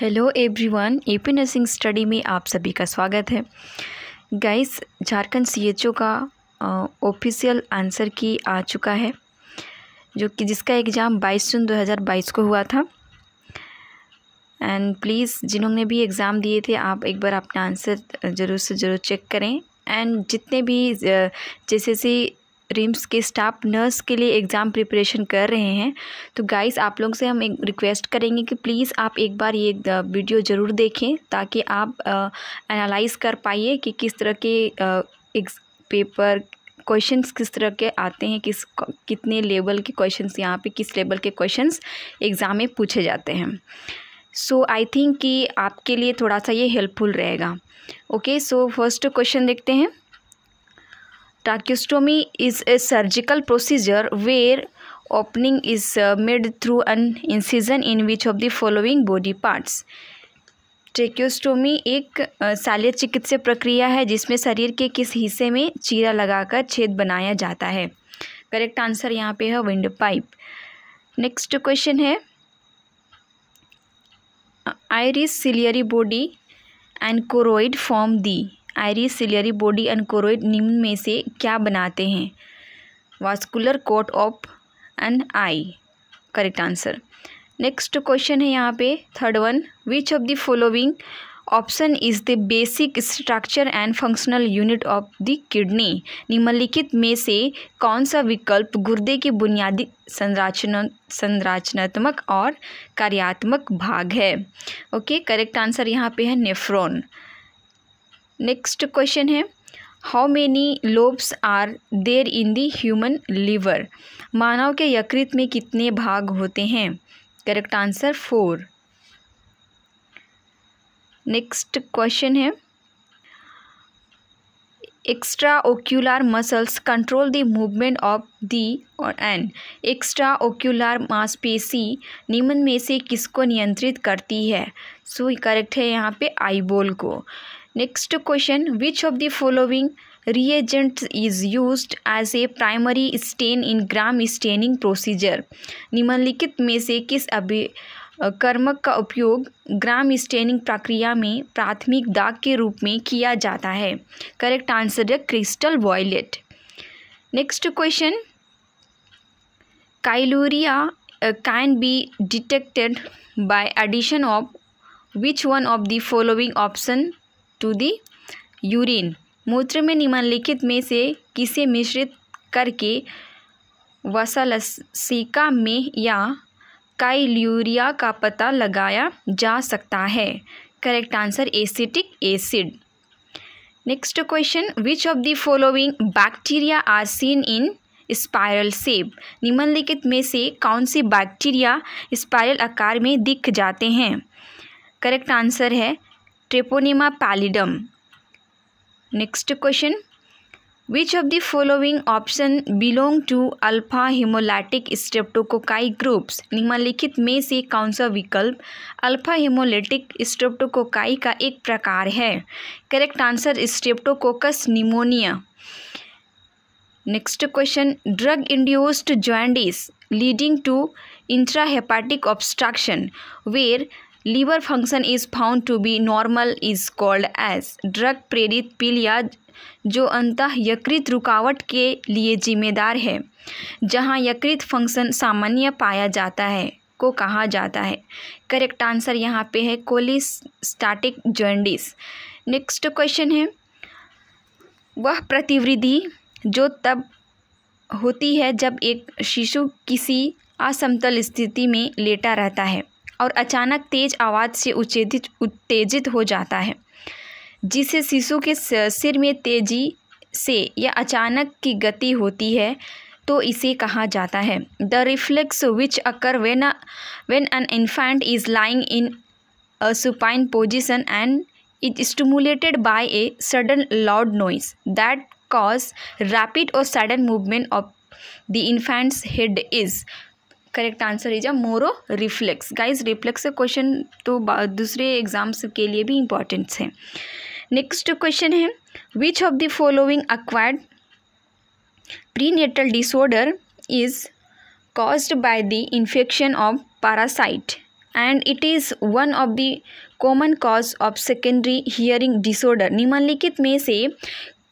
Hello everyone AP nursing study में आप सभी का स्वागत है गाइस झारखंड सीएचओ का ऑफिशियल आंसर की आ चुका है जो कि जिसका एग्ज़ाम 22 जून 2022 को हुआ था एंड प्लीज़ जिन्होंने भी एग्ज़ाम दिए थे आप एक बार अपना आंसर ज़रूर से ज़रूर चेक करें एंड जितने भी जैसे जैसे रिम्स के स्टाफ नर्स के लिए एग्ज़ाम प्रिपरेशन कर रहे हैं तो गाइस आप लोगों से हम एक रिक्वेस्ट करेंगे कि प्लीज़ आप एक बार ये वीडियो ज़रूर देखें ताकि आप एनालाइज कर पाइए कि किस तरह के एग्ज पेपर क्वेश्चंस किस तरह के आते हैं किस कितने लेवल के क्वेश्चंस यहाँ पे किस लेवल के क्वेश्चंस एग्ज़ाम में पूछे जाते हैं सो आई थिंक कि आपके लिए थोड़ा सा ये हेल्पफुल रहेगा ओके सो फर्स्ट क्वेश्चन देखते हैं tracheostomy is a surgical procedure where opening is made through an incision in which of the following body parts tracheostomy एक uh, शाल्य चिकित्सा प्रक्रिया है जिसमें शरीर के किस हिस्से में चीरा लगाकर छेद बनाया जाता है करेक्ट आंसर यहाँ पे है विंड पाइप नेक्स्ट क्वेश्चन है iris ciliary body and choroid form the iris ciliary body and choroid निम्न में से क्या बनाते हैं vascular coat of an eye correct answer next question है यहाँ पे third one which of the following option is the basic structure and functional unit of the kidney निम्नलिखित में से कौन सा विकल्प गुर्दे के बुनियादी संरचना संरचनात्मक और कार्यात्मक भाग है ओके करेक्ट आंसर यहाँ पे है नेफ्रॉन नेक्स्ट क्वेश्चन है how many lobes are there in the human liver मानव के यकृत में कितने भाग होते हैं correct answer four next question है extraocular muscles control the movement of the और एन एक्स्ट्रा ओक्यूलर मांसपेशी निम्न में से किसको नियंत्रित करती है सो so, करेक्ट है यहाँ पे आईबोल को next question which of the following reagent is use as a primary stain in gram staining procedure निम्नलिखित में से किस अभी कर्मक का उपयोग ग्राम स्टेनिंग प्रक्रिया में प्राथमिक दाग के रूप में किया जाता है करेक्ट आंसर है crystal violet next question chyluria can be detected by addition of which one of the following option to the urine मूत्र में निम्नलिखित में से किसे मिश्रित करके वसलसिका में या काइल्यूरिया का पता लगाया जा सकता है correct answer acetic acid next question which of the following bacteria are seen in spiral shape निम्नलिखित में से कौन सी बैक्टीरिया स्पायरल आकार में दिख जाते हैं करेक्ट आंसर है Treponema pallidum next question which of the following option belong to alpha haemolytic streptococci groups निम्नलिखित में से कौन सा विकल्प अल्फा हिमोलैटिक स्ट्रेप्टोकोकाई का एक प्रकार है correct answer Streptococcus pneumoniae next question drug induced jaundice leading to intrahepatic obstruction where liver function is found to be normal is called as drug प्रेरित पिल या जो अंतः यकृत रुकावट के लिए जिम्मेदार है जहाँ यकृत फंक्शन सामान्य पाया जाता है को कहा जाता है करेक्ट आंसर यहाँ पे है स्टैटिक जर्डिस नेक्स्ट क्वेश्चन है वह प्रतिवृद्धि जो तब होती है जब एक शिशु किसी असमतल स्थिति में लेटा रहता है और अचानक तेज आवाज से उत्तेजित उत्तेजित हो जाता है जिसे शिशु के सिर में तेजी से या अचानक की गति होती है तो इसे कहा जाता है the reflex which occur when when an infant is lying in a supine position and is stimulated by a sudden loud noise that cause rapid और sudden movement of the infant's head is correct answer is a Moro reflex guys reflex question तो दूसरे exams के लिए भी importance हैं next question है which of the following acquired prenatal disorder is caused by the infection of parasite and it is one of the common cause of secondary hearing disorder निम्नलिखित में से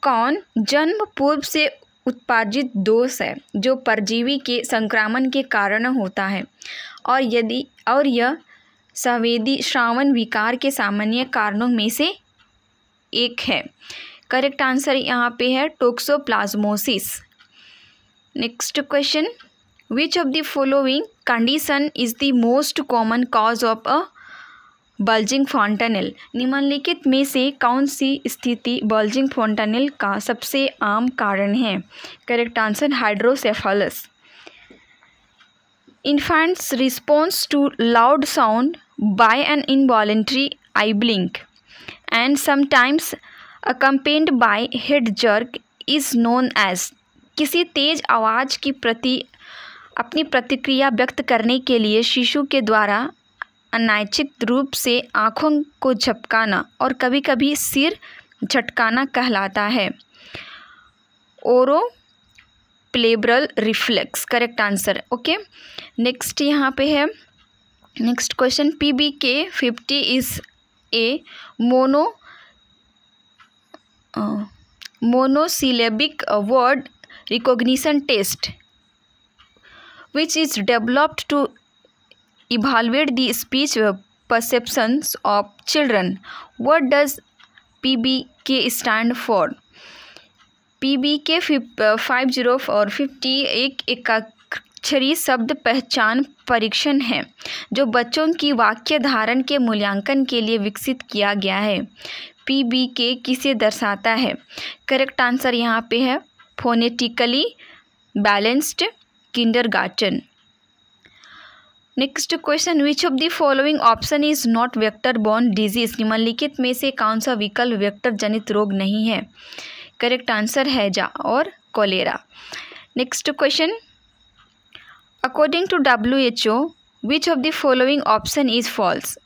कौन जन्म पूर्व से उत्पादित दोष है जो परजीवी के संक्रमण के कारण होता है और यदि और यह संवेदी श्रावण विकार के सामान्य कारणों में से एक है करेक्ट आंसर यहाँ पे है toxoplasmosis next question which of the following condition is the most common cause of a bulging fontanelle निम्नलिखित में से कौन सी स्थिति बल्जिंग फॉन्टानिल का सबसे आम कारण है correct answer hydrocephalus infants response to loud sound by an involuntary eye blink and sometimes accompanied by head jerk is known as किसी तेज आवाज़ की प्रति अपनी प्रतिक्रिया व्यक्त करने के लिए शिशु के द्वारा अनैच्छिक रूप से आँखों को झपकाना और कभी कभी सिर झटकाना कहलाता है auropalpebral reflex correct answer okay next यहाँ पे है next question P B K fifty is a mono monosyllabic word recognition test which is developed to evaluate the speech perceptions of children what does pbk stand for pbk five zero और fifty एक एकाक्षरी शब्द पहचान परीक्षण है जो बच्चों की वाक्य धारण के मूल्यांकन के लिए विकसित किया गया है पी बी के किसे दर्शाता है करेक्ट आंसर यहाँ पे है phonetically balanced kindergarten next question which of the following option is not vector borne disease निम्नलिखित में से कौन सा विकल्प वेक्टर जनित रोग नहीं है करेक्ट आंसर हैजा और cholera next question according to W H O which of the following option is false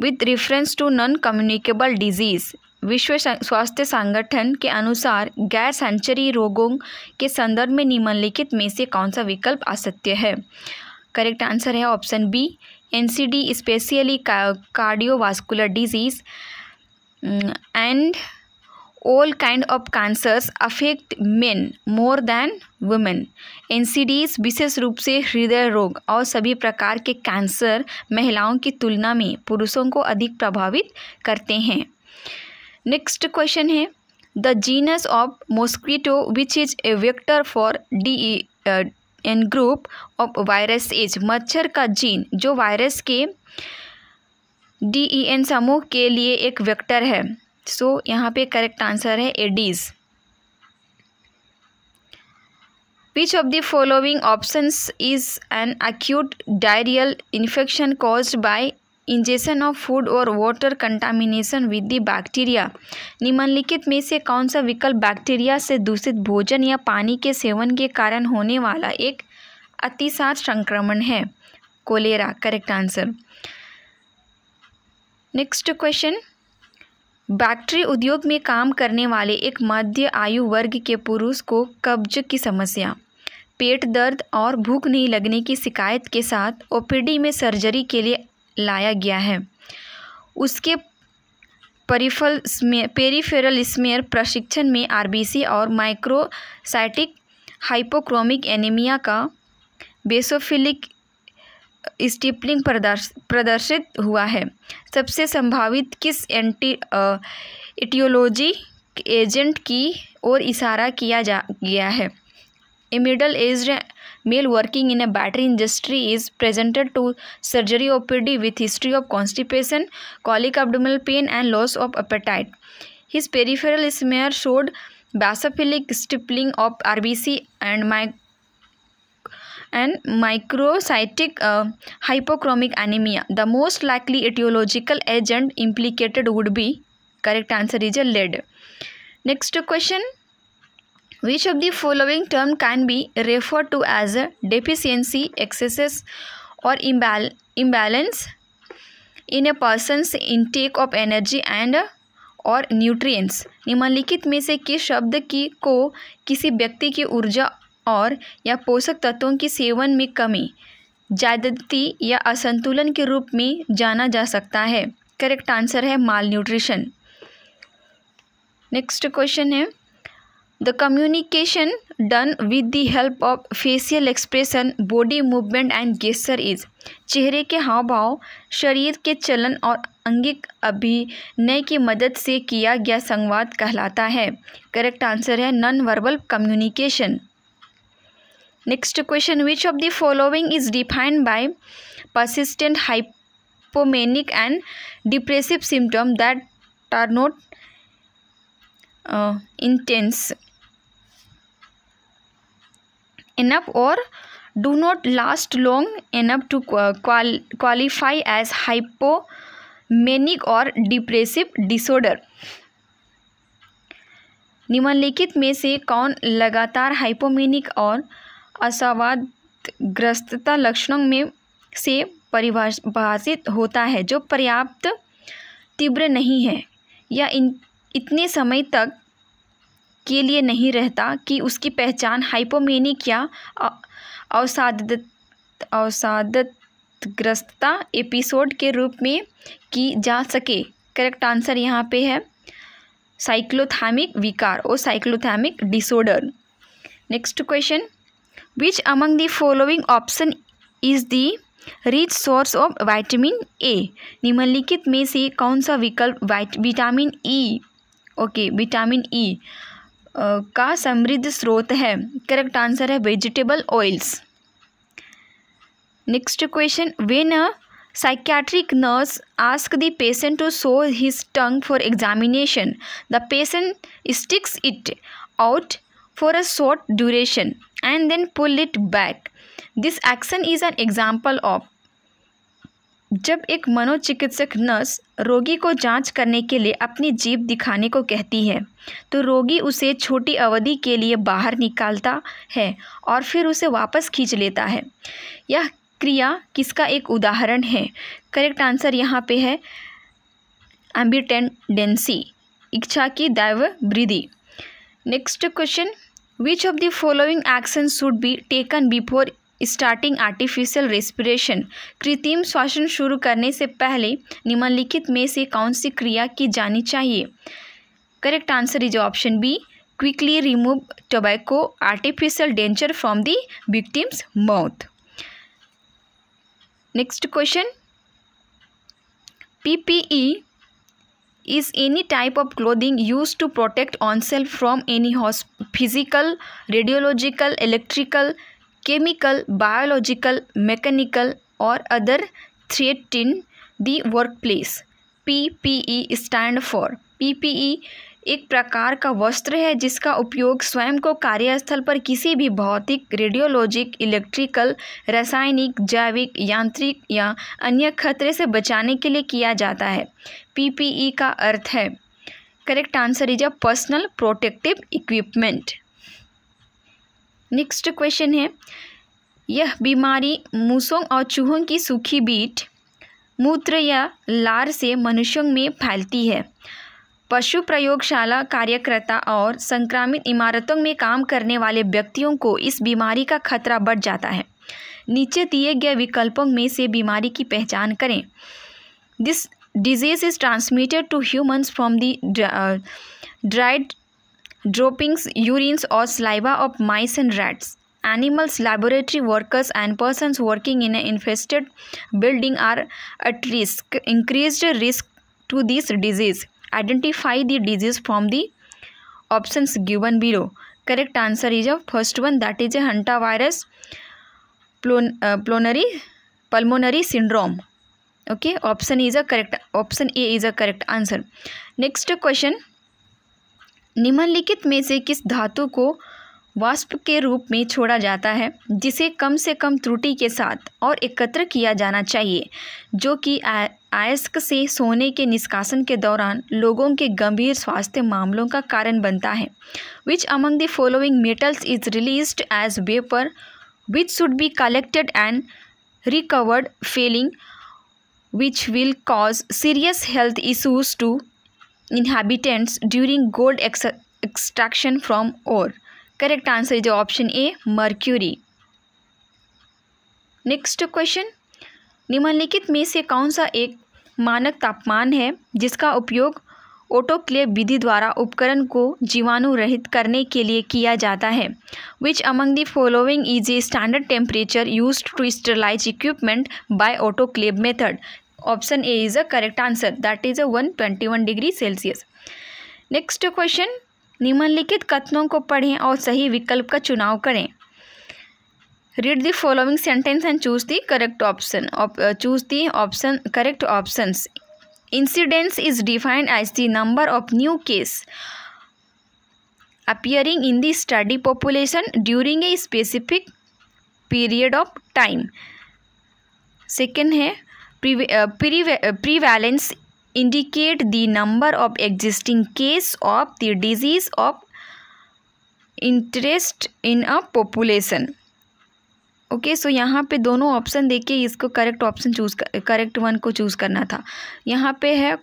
with reference to non communicable disease विश्व स्वास्थ्य संगठन के अनुसार गैर संचरी रोगों के संदर्भ में निम्नलिखित में से कौन सा विकल्प असत्य है करेक्ट आंसर है option B NCD specially cardiovascular disease and of cancers affect men more than women N C NCDs विशेष रूप से हृदय रोग और सभी प्रकार के कैंसर महिलाओं की तुलना में पुरुषों को अधिक प्रभावित करते हैं नेक्स्ट क्वेश्चन है the genus of mosquito which is a vector for D in group of virus is मच्छर का जीन जो वायरस के डी ई एन समूह के लिए एक वेक्टर है सो so, यहाँ पे करेक्ट आंसर है Aedes which of the following options is an acute diarrhoeal infection caused by ingestion of food और water contamination with the bacteria निम्नलिखित में से कौन सा विकल्प बैक्टीरिया से दूषित भोजन या पानी के सेवन के कारण होने वाला एक अतिसार संक्रमण है cholera correct answer next question battery उद्योग में काम करने वाले एक मध्य आयु वर्ग के पुरुष को कब्ज की समस्या पेट दर्द और भूख नहीं लगने की शिकायत के साथ ओपीडी में सर्जरी के लिए लाया गया है उसके परिफल स्मेर पेरीफेरल स्मेयर प्रशिक्षण में आरबीसी और माइक्रोसाइटिक हाइपोक्रोमिक एनीमिया का बेसोफिलिक स्टिपलिंग प्रदर्श प्रदर्शित हुआ है सबसे संभावित किस एंटी इटियोलॉजी एजेंट की ओर इशारा किया जा गया है a middle age male working in a battery industry is presented to surgery OPD with history of constipation, colic abdominal pain and loss of appetite. His peripheral smear showed basophilic stippling of RBC and my and microcytic uh, hypochromic anemia. The most likely etiological agent implicated would be correct answer is a lead. Next question Which of the following term can be referred to as a deficiency, excesses or imbal imbalance in a person's intake of energy and और nutrients निम्नलिखित में से किस शब्द की को किसी व्यक्ति की ऊर्जा और या पोषक तत्वों की सेवन में कमी ज्यादती या असंतुलन के रूप में जाना जा सकता है करेक्ट आंसर है माल न्यूट्रिशन नेक्स्ट क्वेश्चन है the communication done with the help of facial expression body movement and gesture is चेहरे के हाव भाव शरीर के चलन और अंगिक अभिनय की मदद से किया गया संवाद कहलाता है करेक्ट आंसर है non verbal communication next question which of the following is defined by persistent hypomanic and depressive symptom that are not intense or और do not last long to to qualify as hypomanic और depressive disorder निम्नलिखित में से कौन लगातार hypomanic और असावादग्रस्तता लक्षणों में से परिभाषित होता है जो पर्याप्त तीव्र नहीं है या इन इतने समय तक के लिए नहीं रहता कि उसकी पहचान हाइपोमेनिक या अवसाद अवसादग्रस्तता एपिसोड के रूप में की जा सके करेक्ट आंसर यहाँ पे है साइक्लोथैमिक विकार और cyclothymic disorder next question which among the following option is the rich source of vitamin A निम्नलिखित में से कौन सा विकल्प vitamin E okay vitamin E का समृद्ध स्रोत है करेक्ट आंसर है vegetable oils next question when a psychiatric nurse ask the patient to show his tongue for examination the patient sticks it out for a short duration and then pull it back this action is an example of जब एक मनोचिकित्सक nurse रोगी को जांच करने के लिए अपनी जीप दिखाने को कहती है तो रोगी उसे छोटी अवधि के लिए बाहर निकालता है और फिर उसे वापस खींच लेता है यह क्रिया किसका एक उदाहरण है करेक्ट आंसर यहाँ पे है एम्बिटेंडेंसी इच्छा की दैव वृद्धि next question which of the following action should be taken before starting artificial respiration कृत्रिम श्वासन शुरू करने से पहले निम्नलिखित में से कौन सी क्रिया की जानी चाहिए correct answer is option B quickly remove tobacco artificial denture from the victim's mouth next question PPE is any type of clothing use to protect on self from any हॉस्प physical radiological electrical chemical chemical, biological, mechanical, or place P P E stand for P P E एक प्रकार का वस्त्र है जिसका उपयोग स्वयं को कार्यस्थल पर किसी भी भौतिक रेडियोलॉजिक इलेक्ट्रिकल रासायनिक जैविक यांत्रिक या अन्य खतरे से बचाने के लिए किया जाता है पीपीई का अर्थ है correct answer is a personal protective equipment next question है यह बीमारी मूसों और चूहों की सूखी बीट मूत्र या लार से मनुष्यों में फैलती है पशु प्रयोगशाला कार्यकर्ता और संक्रामित इमारतों में काम करने वाले व्यक्तियों को इस बीमारी का खतरा बढ़ जाता है नीचे दिए गए विकल्पों में से बीमारी की पहचान करें this disease is transmitted to humans from the dried droppings, urines or saliva of mice and rats. Animals, laboratory workers and persons working in an infested building are at risk, increased risk to this disease. Identify the disease from the options given below. Correct answer is a first one that is a Hanta virus plon uh, pulmonary, pulmonary syndrome. Okay, option is a correct option A is a correct answer. Next question निम्नलिखित में से किस धातु को वाष्प के रूप में छोड़ा जाता है जिसे कम से कम त्रुटि के साथ और एकत्र किया जाना चाहिए जो कि आयस्क से सोने के निष्कासन के दौरान लोगों के गंभीर स्वास्थ्य मामलों का कारण बनता है which among the following metals is released as vapour which should be collected and recovered failing which will cause serious health issues to inhabitants during gold extraction from ore correct answer is option A mercury next question निम्नलिखित में से कौन सा एक मानक तापमान है जिसका उपयोग ऑटोक्लेव विधि द्वारा उपकरण को जीवाणु रहित करने के लिए किया जाता है which among the following is a standard temperature use to sterilise equipment by autoclave method option A is a correct answer that is a one twenty one degree Celsius next question निम्नलिखित कथनों को पढ़ें और सही विकल्प का चुनाव करें read the following sentence and choose the correct option choose the option correct options incidence is defined as the number of new case appearing in the study population during a specific period of time second है prevalence indicate the number of existing case of the disease of interest in a population okay so यहाँ पे दोनों option देखिए इसको correct option choose correct one को choose करना था यहाँ पे है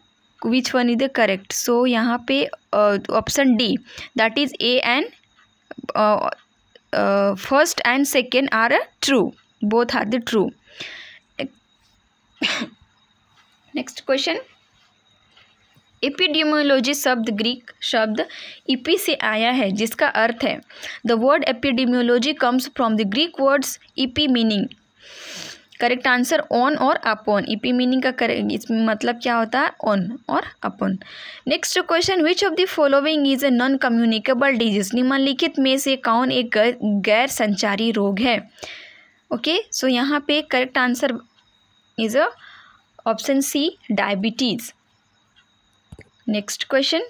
which one is the correct so यहाँ पे option D that is A and first and second are true both are the true next question epidemiology शब्द ग्रीक शब्द इपी e से आया है जिसका अर्थ है the word epidemiology comes from the Greek words epi meaning correct answer on और अपॉन ईपी मीनिंग का करेक्ट इसमें मतलब क्या होता है ऑन और upon next question which of the following is a non communicable disease निम्नलिखित में से कौन एक गैर संचारी रोग है ओके सो यहाँ पे correct answer is a option C diabetes. Next question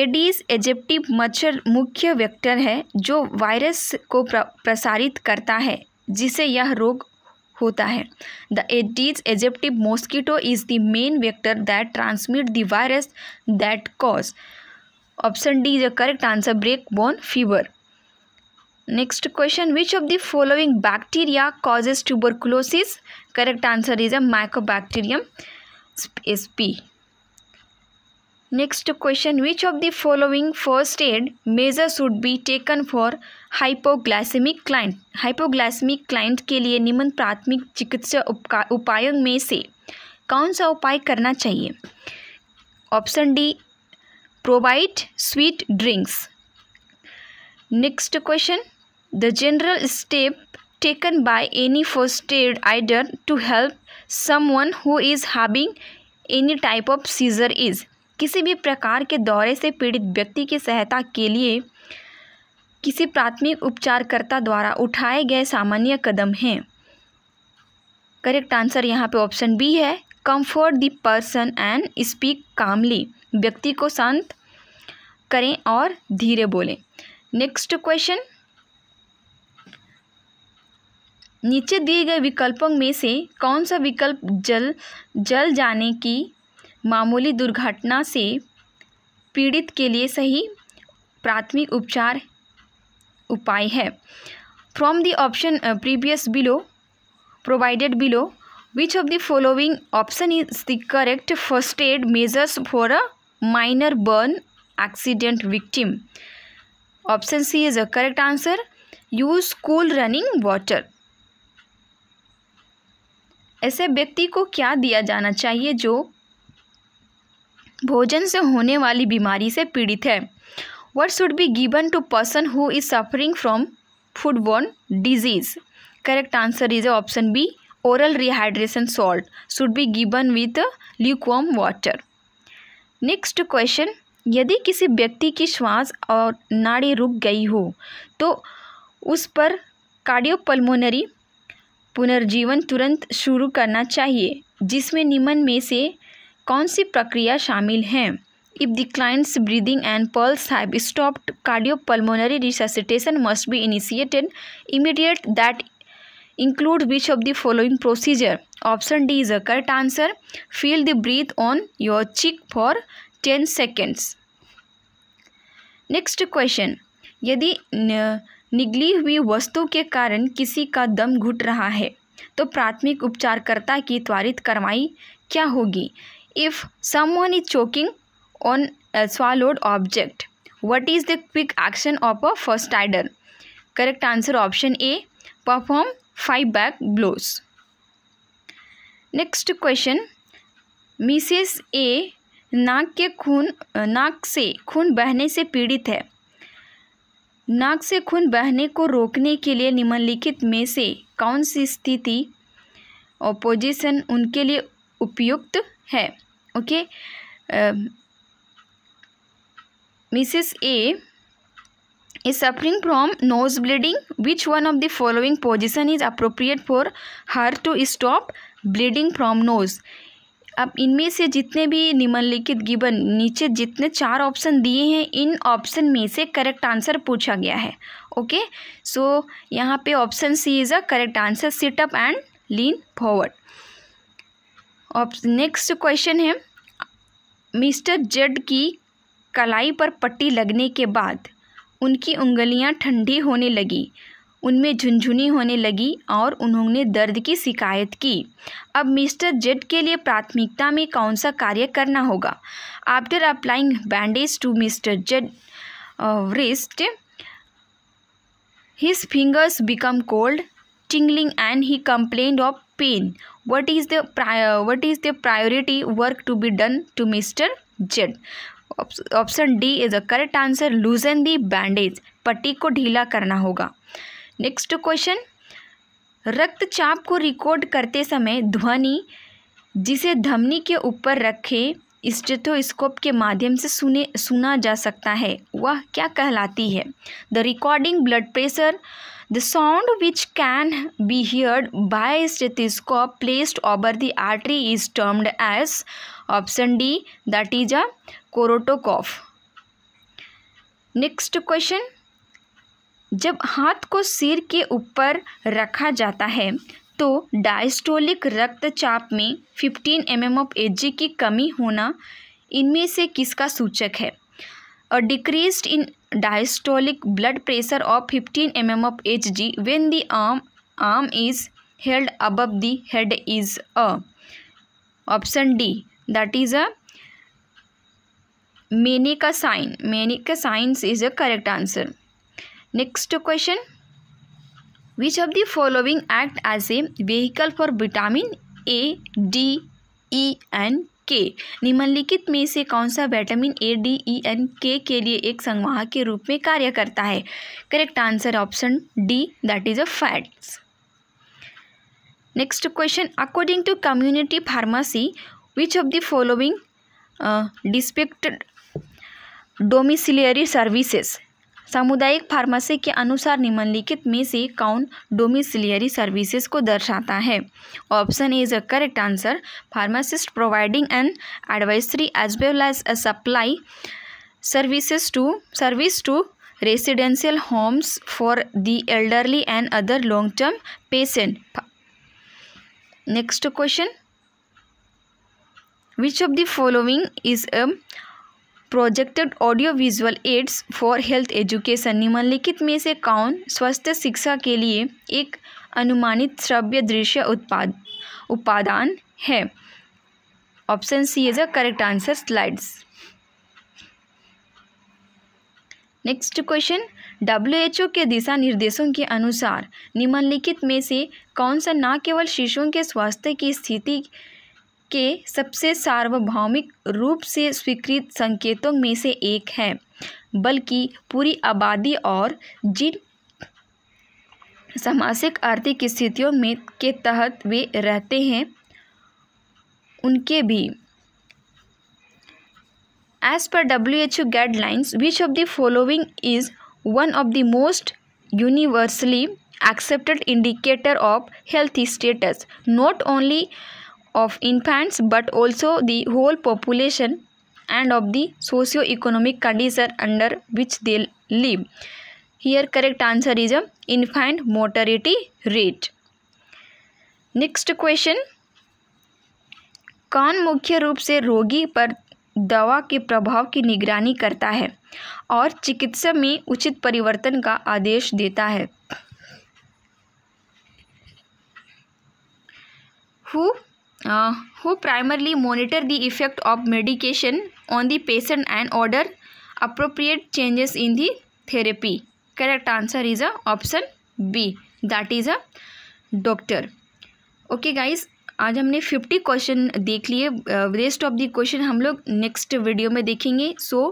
Aedes aegypti मच्छर मुख्य वेक्टर है जो वायरस को प्रसारित करता है जिसे यह रोग होता है the Aedes aegypti mosquito is the main vector that transmit the virus that cause option D is a correct answer break bone fever next question which of the following bacteria causes tuberculosis correct answer is a mycobacterium P next question which of the following first aid measure should be taken for hypoglycaemic client hypoglycaemic client के लिए निम्न प्राथमिक चिकित्सा उपायों में से कौन सा उपाय करना चाहिए option D provide sweet drinks Next question. The general step taken by any first aid to to help someone who is having any type of seizure is किसी भी प्रकार के दौरे से पीड़ित व्यक्ति की सहायता के लिए किसी प्राथमिक उपचारकर्ता द्वारा उठाए गए सामान्य कदम हैं करेक्ट आंसर यहाँ पे ऑप्शन बी है comfort the person and speak calmly व्यक्ति को शांत करें और धीरे बोलें नेक्स्ट क्वेश्चन नीचे दिए गए विकल्पों में से कौन सा विकल्प जल जल जाने की मामूली दुर्घटना से पीड़ित के लिए सही प्राथमिक उपचार उपाय है from the option previous below provided below which of the following option is the correct first aid measures for a minor burn accident victim option C is a correct answer use cool running water ऐसे व्यक्ति को क्या दिया जाना चाहिए जो भोजन से होने वाली बीमारी से पीड़ित है what should be given to person who is suffering from food borne disease correct answer is option B oral rehydration salt should be given with lukewarm water next question यदि किसी व्यक्ति की श्वास और नाड़ी रुक गई हो तो उस पर कार्डियोपल्मोनरी पुनर्जीवन तुरंत शुरू करना चाहिए जिसमें निम्न में से कौन सी प्रक्रिया शामिल हैं if the client's breathing and pulse have stopped cardiopulmonary resuscitation must be initiated immediate that include which of the following procedure option D is a correct answer feel the breath on your cheek for ten seconds next question यदि निगली हुई वस्तु के कारण किसी का दम घुट रहा है तो प्राथमिक उपचारकर्ता की त्वरित कार्रवाई क्या होगी if someone is choking on swallowed object what is the quick action of a first aider correct answer option A perform five back blows next question Mrs A नाक के खून नाक से खून बहने से पीड़ित है नाक से खून बहने को रोकने के लिए निम्नलिखित में से कौन सी स्थिति पोजिशन उनके लिए उपयुक्त है okay Mrs A is suffering from nose bleeding which one of the following position is appropriate for her to stop bleeding from nose अब इनमें से जितने भी निम्नलिखित गिबन नीचे जितने चार ऑप्शन दिए हैं इन ऑप्शन में से करेक्ट आंसर पूछा गया है ओके सो so, यहाँ पे option C is a correct answer sit up and lean forward next question है मिस्टर जेड की कलाई पर पट्टी लगने के बाद उनकी उंगलियां ठंडी होने लगी उनमें झुनझुनी होने लगी और उन्होंने दर्द की शिकायत की अब मिस्टर जेड के लिए प्राथमिकता में कौन सा कार्य करना होगा after applying bandage to Mr Z wrist his fingers become cold tingling and he complain of pain what is the प्रा what is the priority work to be done to Mr Z option D is the correct answer loosen the bandage पट्टी को ढीला करना होगा next question रक्तचाप को record करते समय ध्वनि जिसे धमनी के ऊपर रखे स्टेथोस्कोप के माध्यम से सुने सुना जा सकता है वह क्या कहलाती है the recording blood pressure the sound which can be heard by stethoscope placed over the artery is termed as option D that is a Korotkoff next question जब हाथ को सिर के ऊपर रखा जाता है तो डायस्टोलिक रक्तचाप में 15 एम एम ऑफ एच की कमी होना इनमें से किसका सूचक है और decrease in diastolic blood pressure of 15 M M of H G when the arm arm is held above the head is a option D that is a Mayne का साइन मेने का signs is a correct answer next question which of the following act as a vehicle for vitamin A D E and K निम्नलिखित में से कौन सा vitamin A D E and के के लिए एक संवाहक के रूप में कार्य करता है correct answer option D that is a fats next question according to community pharmacy which of the following डिस्पेक्टेड dispected सर्विसेज सामुदायिक फार्मेसी के अनुसार निम्नलिखित में से कौन डोमिसलियरी सर्विसेज को दर्शाता है option is a correct answer pharmacist providing an advisory as well as a supply services to service to residential homes for the elderly and other long term patient next question which of the following is a projected audio visual aids for health education निम्नलिखित में से कौन स्वास्थ्य शिक्षा के लिए एक अनुमानित श्रव्य दृश्य उत्पाद उपादान है option C is a correct answer slides next question WHO के दिशा निर्देशों के अनुसार निम्नलिखित में से कौन सा न केवल शिशुओं के स्वास्थ्य की स्थिति के सबसे सार्वभौमिक रूप से स्वीकृत संकेतों में से एक है बल्कि पूरी आबादी और जिन सामाजिक आर्थिक स्थितियों में के तहत वे रहते हैं उनके भी as per W H O guidelines which of the following is one of the most universally accepted indicator of health status not only of infants but also the whole population and of the socio-economic condition under which they live. Here correct answer is infant mortality rate. next question कौन मुख्य रूप से रोगी पर दवा के प्रभाव की निगरानी करता है और चिकित्सा में उचित परिवर्तन का आदेश देता है who who primarily monitor the effect of medication on the patient and order appropriate changes in the therapy correct answer is a option B that is a doctor okay guys आज हमने फिफ्टी क्वेश्चन देख लिए rest of the question हम लोग next video में देखेंगे सो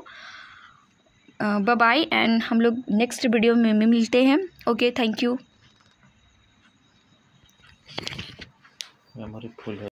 bye and हम लोग नेक्स्ट वीडियो में मिलते हैं ओके थैंक यू